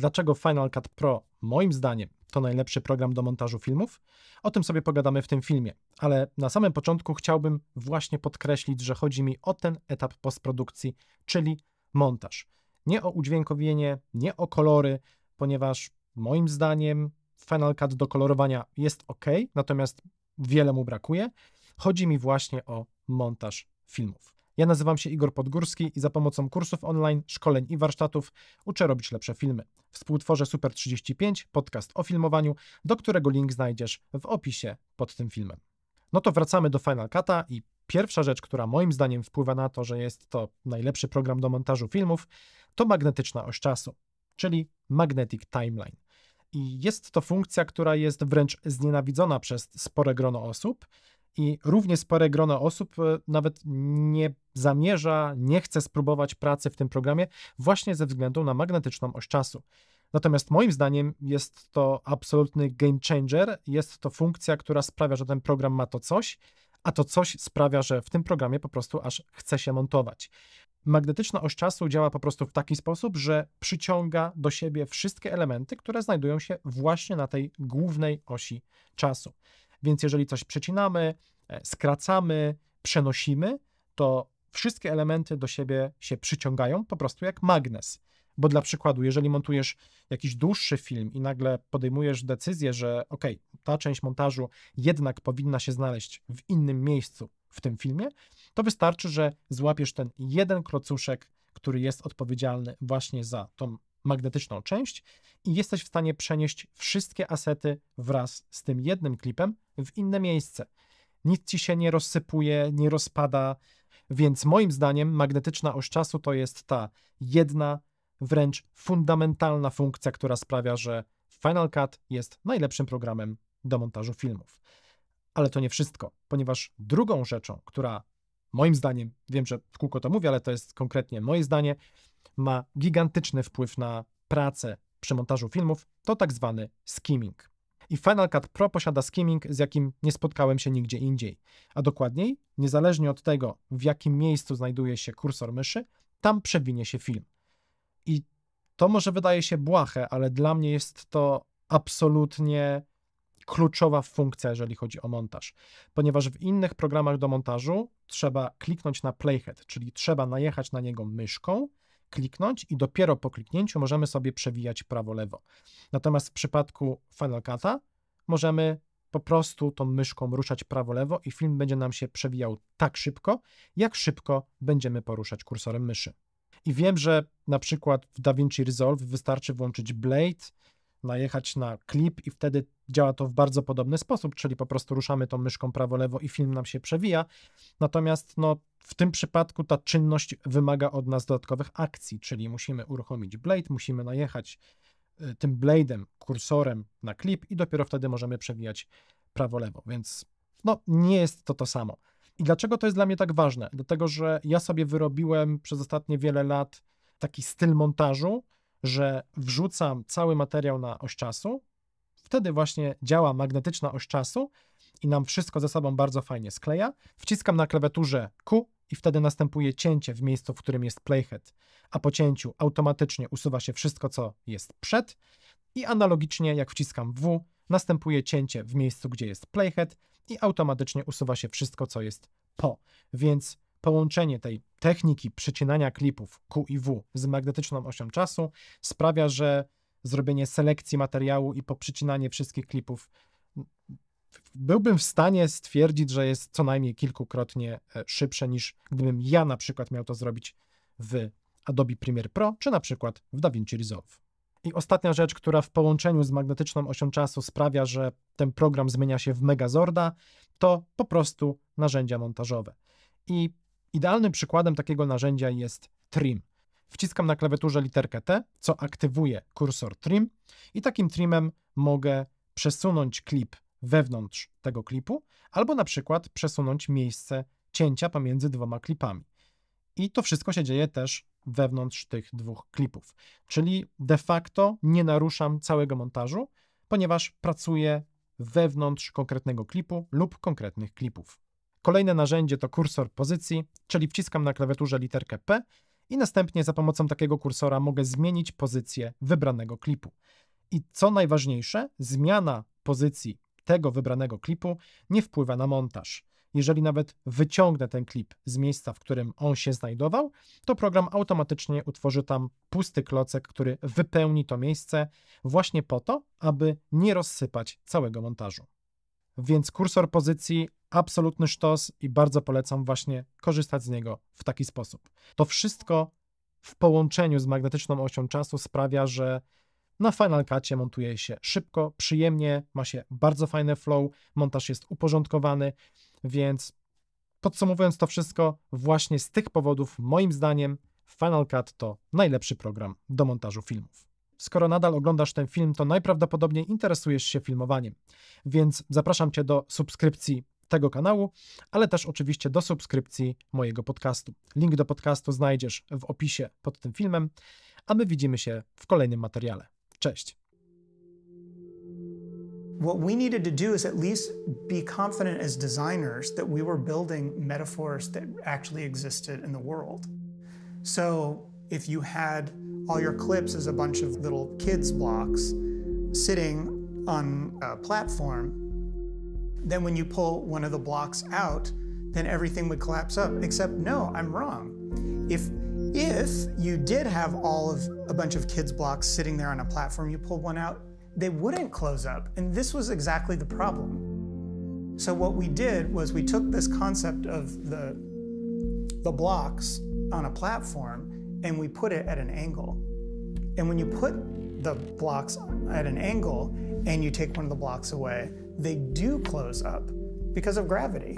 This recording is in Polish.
Dlaczego Final Cut Pro, moim zdaniem, to najlepszy program do montażu filmów? O tym sobie pogadamy w tym filmie, ale na samym początku chciałbym właśnie podkreślić, że chodzi mi o ten etap postprodukcji, czyli montaż. Nie o udźwiękowienie, nie o kolory, ponieważ moim zdaniem Final Cut do kolorowania jest ok, natomiast wiele mu brakuje. Chodzi mi właśnie o montaż filmów. Ja nazywam się Igor Podgórski i za pomocą kursów online, szkoleń i warsztatów uczę robić lepsze filmy. Współtworzę Super 35, podcast o filmowaniu, do którego link znajdziesz w opisie pod tym filmem. No to wracamy do Final Cut'a i pierwsza rzecz, która moim zdaniem wpływa na to, że jest to najlepszy program do montażu filmów, to magnetyczna oś czasu, czyli Magnetic Timeline. I jest to funkcja, która jest wręcz znienawidzona przez spore grono osób, i równie spore grono osób e, nawet nie zamierza, nie chce spróbować pracy w tym programie właśnie ze względu na magnetyczną oś czasu. Natomiast moim zdaniem jest to absolutny game changer, jest to funkcja, która sprawia, że ten program ma to coś, a to coś sprawia, że w tym programie po prostu aż chce się montować. Magnetyczna oś czasu działa po prostu w taki sposób, że przyciąga do siebie wszystkie elementy, które znajdują się właśnie na tej głównej osi czasu. Więc jeżeli coś przecinamy, e, skracamy, przenosimy, to wszystkie elementy do siebie się przyciągają po prostu jak magnes. Bo dla przykładu, jeżeli montujesz jakiś dłuższy film i nagle podejmujesz decyzję, że ok, ta część montażu jednak powinna się znaleźć w innym miejscu w tym filmie, to wystarczy, że złapiesz ten jeden klocuszek, który jest odpowiedzialny właśnie za tą magnetyczną część i jesteś w stanie przenieść wszystkie asety wraz z tym jednym klipem w inne miejsce. Nic ci się nie rozsypuje, nie rozpada, więc moim zdaniem magnetyczna oś czasu to jest ta jedna, wręcz fundamentalna funkcja, która sprawia, że Final Cut jest najlepszym programem do montażu filmów. Ale to nie wszystko, ponieważ drugą rzeczą, która moim zdaniem, wiem, że w kółko to mówię, ale to jest konkretnie moje zdanie, ma gigantyczny wpływ na pracę przy montażu filmów, to tak zwany skimming. I Final Cut Pro posiada skimming, z jakim nie spotkałem się nigdzie indziej. A dokładniej, niezależnie od tego, w jakim miejscu znajduje się kursor myszy, tam przewinie się film. I to może wydaje się błahe, ale dla mnie jest to absolutnie kluczowa funkcja, jeżeli chodzi o montaż, ponieważ w innych programach do montażu trzeba kliknąć na playhead, czyli trzeba najechać na niego myszką kliknąć i dopiero po kliknięciu możemy sobie przewijać prawo-lewo. Natomiast w przypadku Final Cut'a możemy po prostu tą myszką ruszać prawo-lewo i film będzie nam się przewijał tak szybko, jak szybko będziemy poruszać kursorem myszy. I wiem, że na przykład w DaVinci Resolve wystarczy włączyć Blade, najechać na klip i wtedy działa to w bardzo podobny sposób, czyli po prostu ruszamy tą myszką prawo-lewo i film nam się przewija. Natomiast no, w tym przypadku ta czynność wymaga od nas dodatkowych akcji, czyli musimy uruchomić blade, musimy najechać y, tym blade'em, kursorem na klip i dopiero wtedy możemy przewijać prawo-lewo, więc no nie jest to to samo. I dlaczego to jest dla mnie tak ważne? Dlatego, że ja sobie wyrobiłem przez ostatnie wiele lat taki styl montażu, że wrzucam cały materiał na oś czasu, wtedy właśnie działa magnetyczna oś czasu i nam wszystko ze sobą bardzo fajnie skleja. Wciskam na klawiaturze Q i wtedy następuje cięcie w miejscu, w którym jest playhead, a po cięciu automatycznie usuwa się wszystko, co jest przed i analogicznie jak wciskam W, następuje cięcie w miejscu, gdzie jest playhead i automatycznie usuwa się wszystko, co jest po. Więc Połączenie tej techniki przecinania klipów Q i W z magnetyczną osią czasu sprawia, że zrobienie selekcji materiału i poprzycinanie wszystkich klipów byłbym w stanie stwierdzić, że jest co najmniej kilkukrotnie e, szybsze niż gdybym ja na przykład miał to zrobić w Adobe Premiere Pro czy na przykład w DaVinci Resolve. I ostatnia rzecz, która w połączeniu z magnetyczną osią czasu sprawia, że ten program zmienia się w Megazorda, to po prostu narzędzia montażowe. I Idealnym przykładem takiego narzędzia jest trim. Wciskam na klawiaturze literkę T, co aktywuje kursor trim i takim trimem mogę przesunąć klip wewnątrz tego klipu albo na przykład przesunąć miejsce cięcia pomiędzy dwoma klipami. I to wszystko się dzieje też wewnątrz tych dwóch klipów. Czyli de facto nie naruszam całego montażu, ponieważ pracuję wewnątrz konkretnego klipu lub konkretnych klipów. Kolejne narzędzie to kursor pozycji, czyli wciskam na klawiaturze literkę P i następnie za pomocą takiego kursora mogę zmienić pozycję wybranego klipu. I co najważniejsze, zmiana pozycji tego wybranego klipu nie wpływa na montaż. Jeżeli nawet wyciągnę ten klip z miejsca, w którym on się znajdował, to program automatycznie utworzy tam pusty klocek, który wypełni to miejsce właśnie po to, aby nie rozsypać całego montażu. Więc kursor pozycji absolutny sztos i bardzo polecam właśnie korzystać z niego w taki sposób. To wszystko w połączeniu z magnetyczną osią czasu sprawia, że na Final Cutie montuje się szybko, przyjemnie, ma się bardzo fajne flow, montaż jest uporządkowany, więc podsumowując to wszystko, właśnie z tych powodów moim zdaniem Final Cut to najlepszy program do montażu filmów. Skoro nadal oglądasz ten film, to najprawdopodobniej interesujesz się filmowaniem, więc zapraszam Cię do subskrypcji tego kanału, ale też oczywiście do subskrypcji mojego podcastu. Link do podcastu znajdziesz w opisie pod tym filmem, a my widzimy się w kolejnym materiale. Cześć! what we needed to do is at least be confident as designers that we were building metaphors that actually existed in the world. So if you had all your clips as a bunch of little kids' blocks sitting on a platform, Then when you pull one of the blocks out, then everything would collapse up. Except no, I'm wrong. If if you did have all of a bunch of kids blocks sitting there on a platform, you pulled one out, they wouldn't close up. And this was exactly the problem. So what we did was we took this concept of the the blocks on a platform and we put it at an angle. And when you put the blocks at an angle and you take one of the blocks away, they do close up because of gravity.